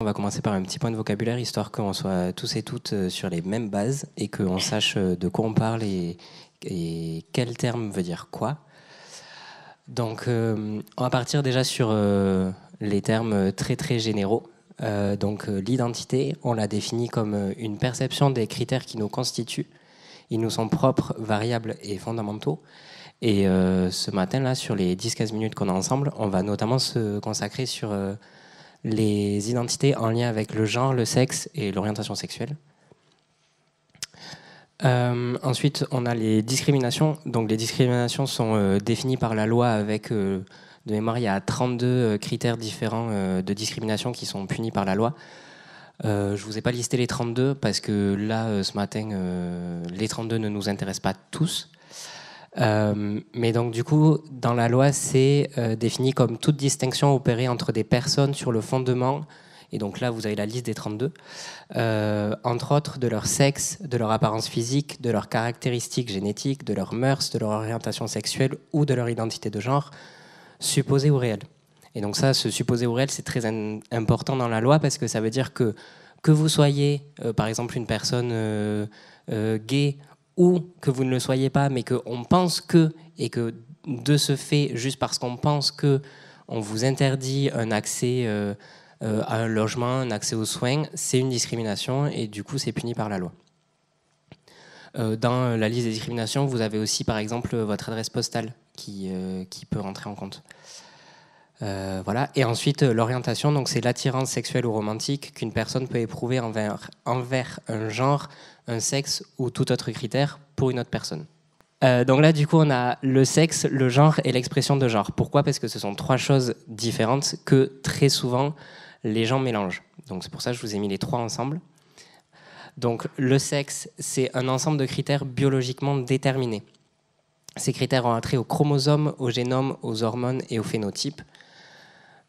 On va commencer par un petit point de vocabulaire, histoire qu'on soit tous et toutes euh, sur les mêmes bases et qu'on sache euh, de quoi on parle et, et, quel terme veut dire quoi. Donc, euh, on va partir déjà sur les termes très très généraux. donc, l'identité, on la définit comme une perception des critères qui nous constituent. Ils nous sont propres, variables et fondamentaux. Et ce matin, là, sur les 10-15 minutes qu'on a ensemble, on va notamment se consacrer sur les identités en lien avec le genre, le sexe et l'orientation sexuelle. Euh, ensuite, on a les discriminations. Donc, les discriminations sont euh, définies par la loi avec, euh, de mémoire, il y a 32 critères différents de discrimination qui sont punis par la loi. je ne vous ai pas listé les 32 parce que là, ce matin, les 32 ne nous intéressent pas tous. Euh, mais donc du coup, dans la loi, c'est euh, défini comme toute distinction opérée entre des personnes sur le fondement, et donc là vous avez la liste des 32, euh, entre autres de leur sexe, de leur apparence physique, de leurs caractéristiques génétiques, de leurs mœurs, de leur orientation sexuelle ou de leur identité de genre, supposée ou réelle. Et donc ça, ce supposé ou réel, c'est très important dans la loi parce que ça veut dire que que vous soyez, par exemple, une personne gay, ou que vous ne le soyez pas, mais qu'on pense que, et que de ce fait, juste parce qu'on pense que on vous interdit un accès euh, euh, à un logement, un accès aux soins, c'est une discrimination et du coup c'est puni par la loi. Euh, dans la liste des discriminations, vous avez aussi par exemple votre adresse postale qui peut rentrer en compte. Euh, voilà. Et ensuite, euh, l'orientation, donc c'est l'attirance sexuelle ou romantique qu'une personne peut éprouver envers, un genre, un sexe ou tout autre critère pour une autre personne. Euh, donc là, du coup, on a le sexe, le genre et l'expression de genre. Pourquoi Parce que ce sont trois choses différentes que très souvent les gens mélangent. Donc c'est pour ça que je vous ai mis les trois ensemble. Donc le sexe, c'est un ensemble de critères biologiquement déterminés. Ces critères ont trait aux chromosomes, au génome, aux hormones et aux phénotypes.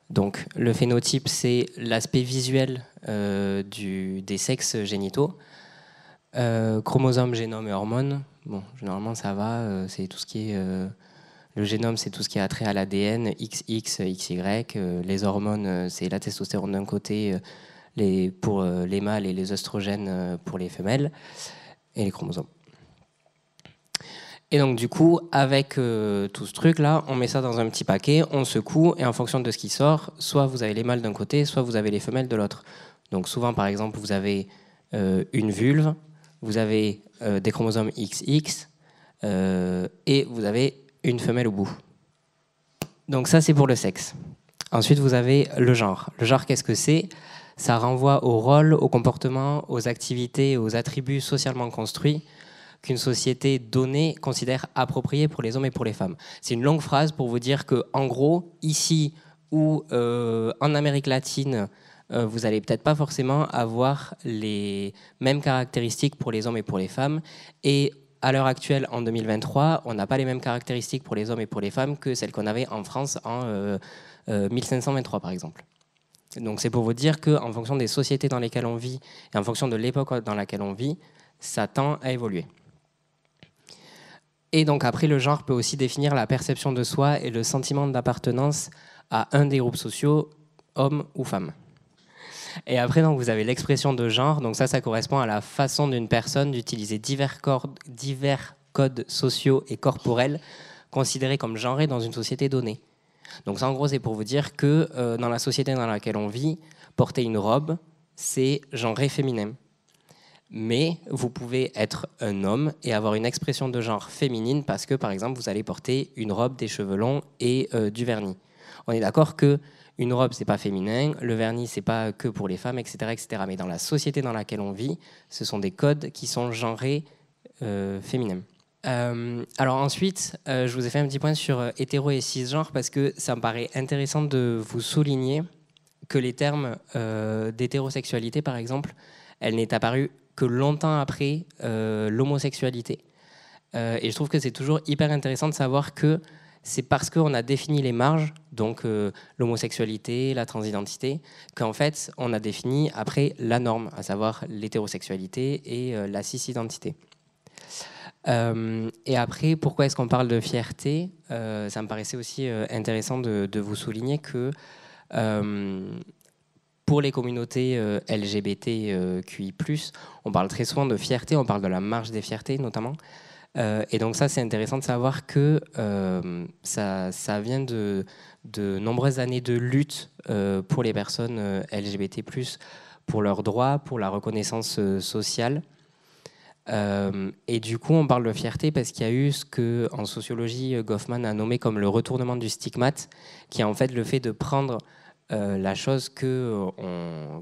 Donc le phénotype, c'est l'aspect visuel euh, des sexes génitaux. Chromosomes, euh, chromosome, génome et hormones, bon, généralement ça va, euh, c'est tout ce qui est... le génome, c'est tout ce qui a trait à l'ADN, XX, XY. les hormones, c'est la testostérone d'un côté, pour les mâles et les oestrogènes pour les femelles, et les chromosomes. Et donc du coup, avec euh, tout ce truc-là, on met ça dans un petit paquet, on secoue, et en fonction de ce qui sort, soit vous avez les mâles d'un côté, soit vous avez les femelles de l'autre. Donc souvent, par exemple, vous avez euh, une vulve, vous avez euh, des chromosomes XX, et vous avez une femelle au bout. Donc ça, c'est pour le sexe. Ensuite, vous avez le genre. Le genre, qu'est-ce que c'est Ça renvoie au rôle, au comportement, aux activités, aux attributs socialement construits qu'une société donnée considère appropriée pour les hommes et pour les femmes. C'est une longue phrase pour vous dire que, en gros, ici ou euh, en Amérique latine, euh, vous allez peut-être pas forcément avoir les mêmes caractéristiques pour les hommes et pour les femmes. Et à l'heure actuelle, en 2023, on n'a pas les mêmes caractéristiques pour les hommes et pour les femmes que celles qu'on avait en France en 1523, euh, par exemple. Donc c'est pour vous dire qu'en fonction des sociétés dans lesquelles on vit et en fonction de l'époque dans laquelle on vit, ça tend à évoluer. Et donc après, le genre peut aussi définir la perception de soi et le sentiment d'appartenance à un des groupes sociaux, homme ou femme. Et après, donc, vous avez l'expression de genre. Donc ça, ça correspond à la façon d'une personne d'utiliser divers, codes sociaux et corporels considérés comme genrés dans une société donnée. Donc ça, en gros, c'est pour vous dire que euh, dans la société dans laquelle on vit, porter une robe, c'est genré féminin mais vous pouvez être un homme et avoir une expression de genre féminine parce que, par exemple, vous allez porter une robe, des cheveux longs et euh, du vernis. On est d'accord que une robe, c'est pas féminin, le vernis, c'est pas que pour les femmes, etc., etc. Mais dans la société dans laquelle on vit, ce sont des codes qui sont genrés euh, féminins. Euh, alors ensuite, je vous ai fait un petit point sur hétéro et cisgenre parce que ça me paraît intéressant de vous souligner que les termes d'hétérosexualité, par exemple, elle n'est apparue que longtemps après euh, l'homosexualité. Euh, et je trouve que c'est toujours hyper intéressant de savoir que c'est parce qu'on a défini les marges, donc euh, l'homosexualité, la transidentité, qu'en fait on a défini après la norme, à savoir l'hétérosexualité et la cisidentité. et après, pourquoi est-ce qu'on parle de fierté Ça me paraissait aussi intéressant de, de, vous souligner que pour les communautés euh, LGBTQI+, euh, on parle très souvent de fierté, on parle de la marge des fiertés notamment. Euh, et donc ça, c'est intéressant de savoir que ça, vient de, de, nombreuses années de lutte pour les personnes LGBT+, pour leurs droits, pour la reconnaissance sociale. et du coup, on parle de fierté parce qu'il y a eu ce que, en sociologie, Goffman a nommé comme le retournement du stigmate, qui est en fait le fait de prendre euh, la chose euh,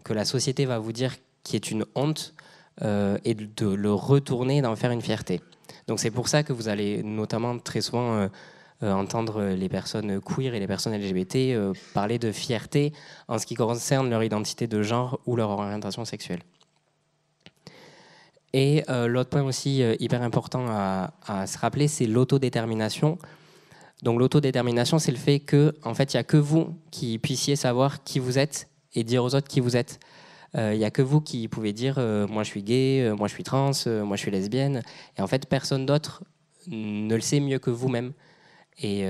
que, la société va vous dire qui est une honte et euh, de, le retourner d'en faire une fierté. Donc c'est pour ça que vous allez notamment très souvent... entendre les personnes queer et les personnes LGBT parler de fierté en ce qui concerne leur identité de genre ou leur orientation sexuelle. Et l'autre point aussi hyper important à se rappeler, c'est l'autodétermination. Donc l'autodétermination, c'est le fait que, en fait, il n'y a que vous qui puissiez savoir qui vous êtes et dire aux autres qui vous êtes. Euh, il n'y a que vous qui pouvez dire euh, moi je suis gay, euh, moi je suis trans, moi je suis lesbienne. Et en fait, personne d'autre ne le sait mieux que vous-même. Et,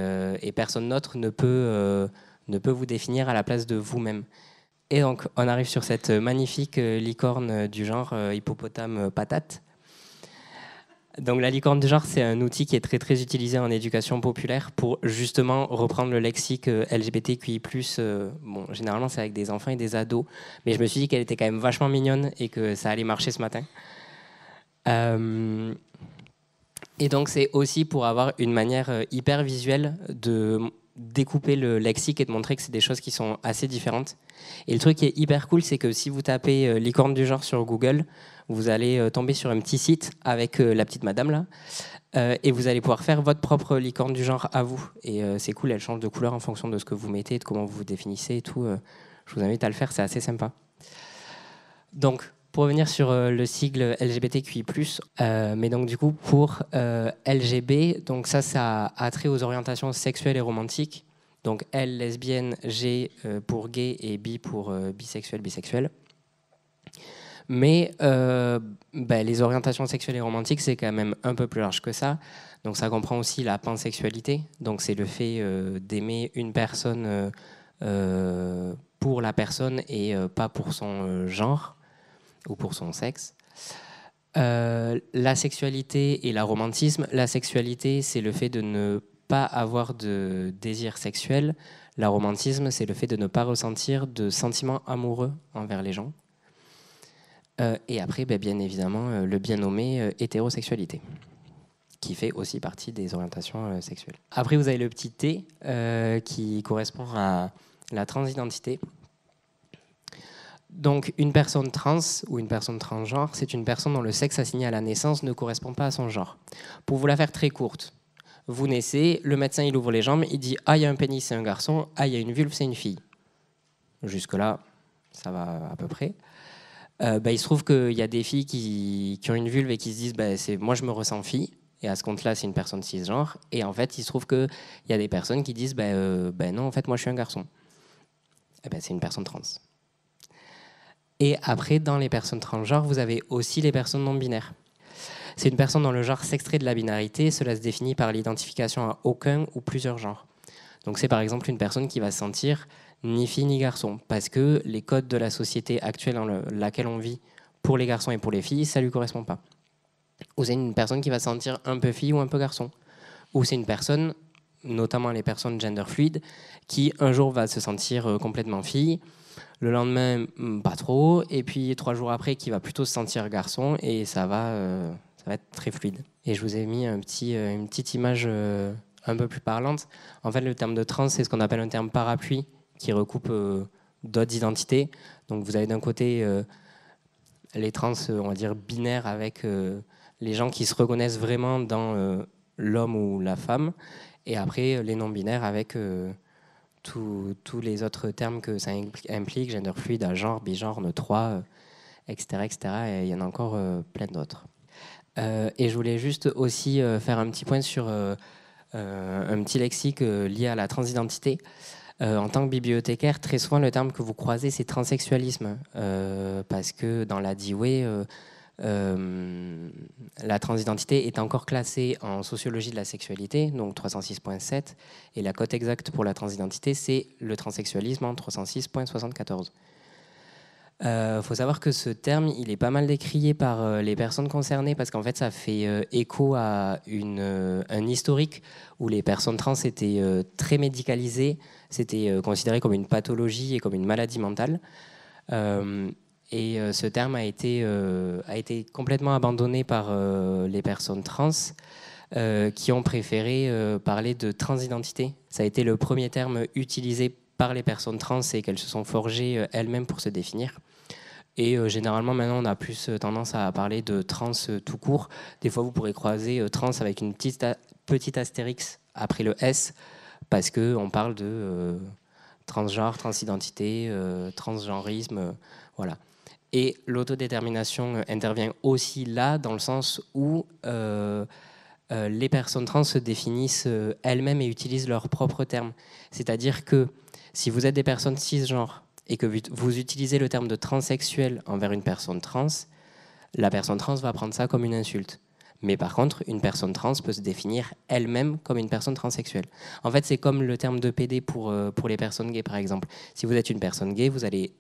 personne d'autre ne, peut ne peut vous définir à la place de vous-même. Et donc, on arrive sur cette magnifique licorne du genre hippopotame patate. Donc la licorne de genre, c'est un outil qui est très très utilisé en éducation populaire pour justement reprendre le lexique euh, LGBTQI+. Euh, bon, généralement c'est avec des enfants et des ados, mais je me suis dit qu'elle était quand même vachement mignonne et que ça allait marcher ce matin. Euh, et donc c'est aussi pour avoir une manière hyper visuelle de découper le lexique et de montrer que c'est des choses qui sont assez différentes. Et le truc qui est hyper cool, c'est que si vous tapez euh, licorne du genre sur Google, vous allez euh, tomber sur un petit site avec euh, la petite madame là, et vous allez pouvoir faire votre propre licorne du genre à vous. Et c'est cool, elle change de couleur en fonction de ce que vous mettez, de comment vous vous définissez et tout. je vous invite à le faire, c'est assez sympa. Donc, pour revenir sur euh, le sigle LGBTQI+, euh, mais donc du coup pour euh, LGB, donc ça, ça a trait aux orientations sexuelles et romantiques. Donc L lesbienne, G pour gay et bi pour bisexuel, bisexuel. Mais bah, les orientations sexuelles et romantiques, c'est quand même un peu plus large que ça. Donc ça comprend aussi la pansexualité. Donc c'est le fait d'aimer une personne pour la personne et pas pour son genre ou pour son sexe. Euh, la sexualité et la romantisme. La sexualité, c'est le fait de ne pas avoir de désir sexuel. La romantisme, c'est le fait de ne pas ressentir de sentiments amoureux envers les gens. Euh, et après, ben, bien évidemment, euh, le bien nommé hétérosexualité qui fait aussi partie des orientations sexuelles. Après, vous avez le petit T qui correspond à la transidentité. Donc une personne trans ou une personne transgenre, c'est une personne dont le sexe assigné à la naissance ne correspond pas à son genre. Pour vous la faire très courte, vous naissez, le médecin il ouvre les jambes, il dit ah il y a un pénis c'est un garçon, ah il y a une vulve c'est une fille. Jusque là, ça va à peu près. Euh, bah, il se trouve qu'il y a des filles qui, ont une vulve et qui se disent bah, c'est moi je me ressens fille et à ce compte-là c'est une personne cisgenre et en fait il se trouve qu'il y a des personnes qui disent bah, euh, bah non en fait moi je suis un garçon. Et eh ben c'est une personne trans. Et après, dans les personnes transgenres, vous avez aussi les personnes non binaires. C'est une personne dans le genre s'extrait de la binarité, cela se définit par l'identification à aucun ou plusieurs genres. Donc c'est par exemple une personne qui va se sentir ni fille ni garçon, parce que les codes de la société actuelle dans laquelle on vit pour les garçons et pour les filles, ça ne lui correspond pas. Ou c'est une personne qui va se sentir un peu fille ou un peu garçon. Ou c'est une personne, notamment les personnes gender fluides, qui un jour va se sentir euh, complètement fille, le lendemain, mm, pas trop. Et puis trois jours après, qui va plutôt se sentir garçon. Et ça va, euh, ça va être très fluide. Et je vous ai mis un petit, euh, une petite image euh, un peu plus parlante. En fait, le terme de trans, c'est ce qu'on appelle un terme parapluie qui recoupe d'autres identités. Donc vous avez d'un côté les trans, on va dire, binaires avec les gens qui se reconnaissent vraiment dans l'homme ou la femme. Et après, les non-binaires avec tous les autres termes que ça implique, gender fluide, genre, bigenre, etc., euh, etc. Et il y en a encore euh, plein d'autres. Euh, et je voulais juste aussi faire un petit point sur un petit lexique lié à la transidentité. en tant que bibliothécaire, très souvent le terme que vous croisez, c'est transsexualisme. parce que dans la DIWE, euh, la transidentité est encore classée en sociologie de la sexualité, donc 306.7, et la cote exacte pour la transidentité, c'est le transsexualisme en 306.74. Il euh, faut savoir que ce terme, il est pas mal décrié par euh, les personnes concernées parce qu'en fait, ça fait écho à une, un historique où les personnes trans étaient très médicalisées, c'était considéré comme une pathologie et comme une maladie mentale. Et euh, ce terme a été, euh, a été complètement abandonné par euh, les personnes trans qui ont préféré parler de transidentité. Ça a été le premier terme utilisé par les personnes trans et qu'elles se sont forgées elles-mêmes pour se définir. Et généralement, maintenant, on a plus tendance à parler de trans tout court. Des fois, vous pourrez croiser trans avec une petite, petite astérix après le S parce qu'on parle de transgenre, transidentité, transgenrisme. voilà. Et l'autodétermination euh, intervient aussi là, dans le sens où euh, euh, les personnes trans se définissent elles-mêmes et utilisent leurs propres termes. C'est-à-dire que si vous êtes des personnes cisgenres et que vous utilisez le terme de transsexuel envers une personne trans, la personne trans va prendre ça comme une insulte. Mais par contre, une personne trans peut se définir elle-même comme une personne transsexuelle. En fait, c'est comme le terme de PD pour, pour les personnes gays, par exemple. Si vous êtes une personne gay, vous allez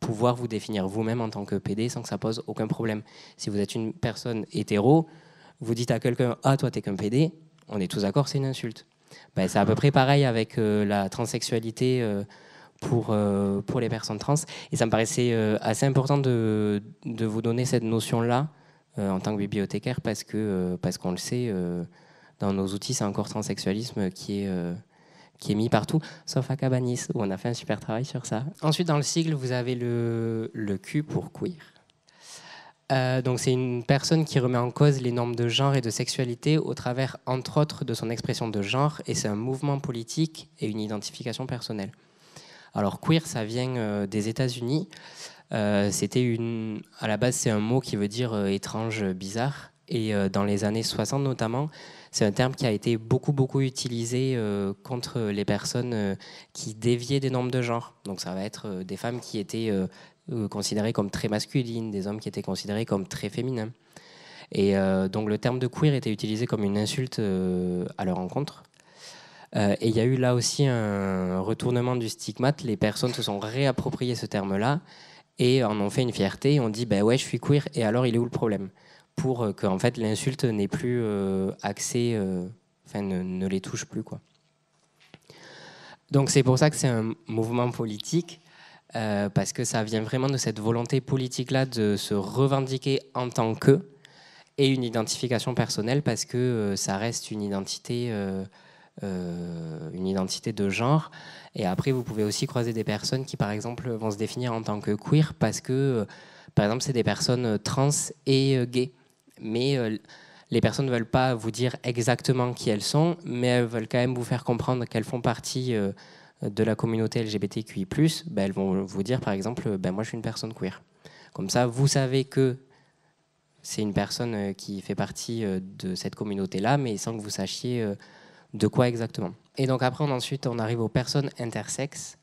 pouvoir vous définir vous-même en tant que PD sans que ça pose aucun problème. Si vous êtes une personne hétéro, vous dites à quelqu'un Ah, toi, t'es qu'un PD, on est tous d'accord, c'est une insulte. Ben, c'est à peu près pareil avec euh, la transsexualité euh, pour, euh, pour les personnes trans. Et ça me paraissait assez important de, de, vous donner cette notion-là en tant que bibliothécaire parce qu'on parce qu'on le sait, dans nos outils, c'est encore transsexualisme qui est qui est mis partout, sauf à Cabanis, où on a fait un super travail sur ça. Ensuite, dans le sigle, vous avez le, le Q pour queer. Euh, donc c'est une personne qui remet en cause les normes de genre et de sexualité au travers, entre autres, de son expression de genre, et c'est un mouvement politique et une identification personnelle. Alors queer, ça vient euh, des États-Unis. Euh, c'était une, à la base, c'est un mot qui veut dire étrange, bizarre. Et dans les années 60 notamment, c'est un terme qui a été beaucoup, beaucoup utilisé euh, contre les personnes euh, qui déviaient des normes de genre. Donc ça va être euh, des femmes qui étaient considérées comme très masculines, des hommes qui étaient considérés comme très féminins. Et donc le terme de queer était utilisé comme une insulte à leur encontre. et il y a eu là aussi un retournement du stigmate. Les personnes se sont réappropriées ce terme-là et en ont fait une fierté. On dit, ben bah ouais, je suis queer, et alors il est où le problème pour euh, que fait, l'insulte n'ait plus euh, accès, euh, enfin, ne, les touche plus. Quoi. Donc c'est pour ça que c'est un mouvement politique. parce que ça vient vraiment de cette volonté politique-là de se revendiquer en tant que et une identification personnelle parce que ça reste une identité, une identité de genre. Et après, vous pouvez aussi croiser des personnes qui, par exemple, vont se définir en tant que queer parce que, par exemple, c'est des personnes trans et gays mais euh, les personnes ne veulent pas vous dire exactement qui elles sont, mais elles veulent quand même vous faire comprendre qu'elles font partie euh, de la communauté LGBTQI+. Ben, elles vont vous dire, par exemple, euh, ben, moi je suis une personne queer. Comme ça, vous savez que c'est une personne qui fait partie de cette communauté-là, mais sans que vous sachiez de quoi exactement. Et donc après, on, ensuite, on arrive aux personnes intersexes.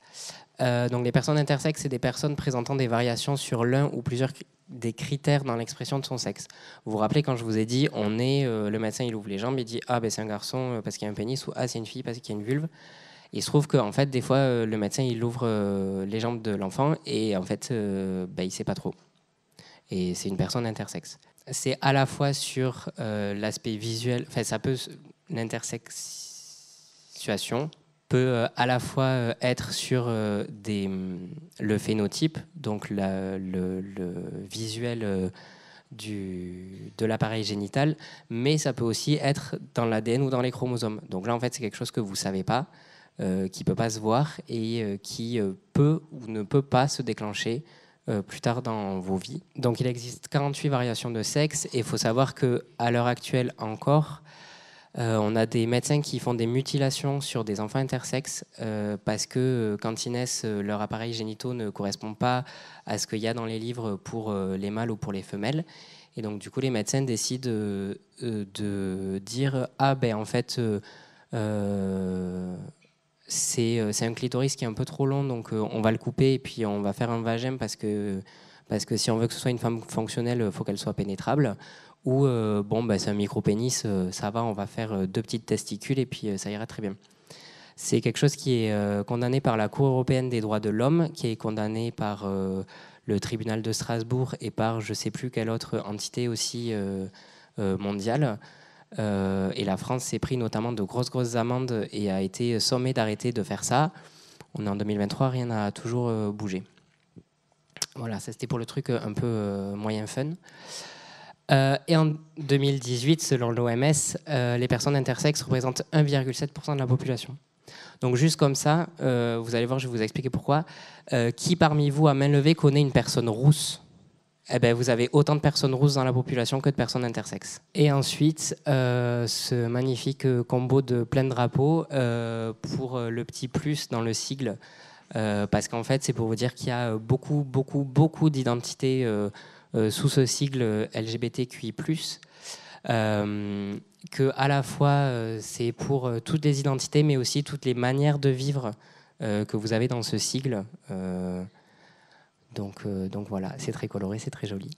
donc les personnes intersexes, c'est des personnes présentant des variations sur l'un ou plusieurs des critères dans l'expression de son sexe. Vous vous rappelez quand je vous ai dit, on est, euh, le médecin il ouvre les jambes, il dit ah ben c'est un garçon euh, parce qu'il y a un pénis ou ah c'est une fille parce qu'il y a une vulve. Il se trouve qu'en fait des fois euh, le médecin il ouvre les jambes de l'enfant et en fait ben il sait pas trop. Et c'est une personne intersexe. C'est à la fois sur l'aspect visuel, enfin ça peut l'intersexuation peut euh, à la fois euh, être sur euh, mm, le phénotype, donc le, visuel de l'appareil génital, mais ça peut aussi être dans l'ADN ou dans les chromosomes. Donc là, en fait, c'est quelque chose que vous ne savez pas, qui ne peut pas se voir et qui peut ou ne peut pas se déclencher plus tard dans vos vies. Donc il existe 48 variations de sexe et il faut savoir qu'à l'heure actuelle encore, euh, on a des médecins qui font des mutilations sur des enfants intersexes euh, parce que euh, quand ils naissent, leur appareil génitaux ne correspond pas à ce qu'il y a dans les livres pour les mâles ou pour les femelles. Et donc, du coup, les médecins décident de dire Ah, ben en fait, c'est un clitoris qui est un peu trop long, donc on va le couper et puis on va faire un vagin parce que parce que si on veut que ce soit une femme fonctionnelle, il faut qu'elle soit pénétrable ou euh, bon, bah, c'est un micro-pénis, euh, ça va, on va faire euh, deux petites testicules et puis ça ira très bien. C'est quelque chose qui est condamné par la Cour européenne des droits de l'homme, qui est condamné par le tribunal de Strasbourg et par je ne sais plus quelle autre entité aussi mondiale. et la France s'est pris notamment de grosses, grosses amendes et a été sommée d'arrêter de faire ça. On est en 2023, rien n'a toujours bougé. Voilà, ça c'était pour le truc un peu moyen fun. Euh, et en 2018, selon l'OMS, euh, les personnes intersexes représentent 1,7% de la population. Donc juste comme ça, euh, vous allez voir, je vais vous expliquer pourquoi. qui parmi vous, à main levée, connaît une personne rousse eh ben, vous avez autant de personnes rousses dans la population que de personnes intersexes. Et ensuite, ce magnifique combo de plein drapeau drapeaux pour le petit plus dans le sigle, parce qu'en fait, c'est pour vous dire qu'il y a beaucoup, beaucoup, beaucoup d'identités euh, sous ce sigle euh, LGBTQI+, euh, que à la fois c'est pour toutes les identités, mais aussi toutes les manières de vivre que vous avez dans ce sigle. donc, donc voilà, c'est très coloré, c'est très joli.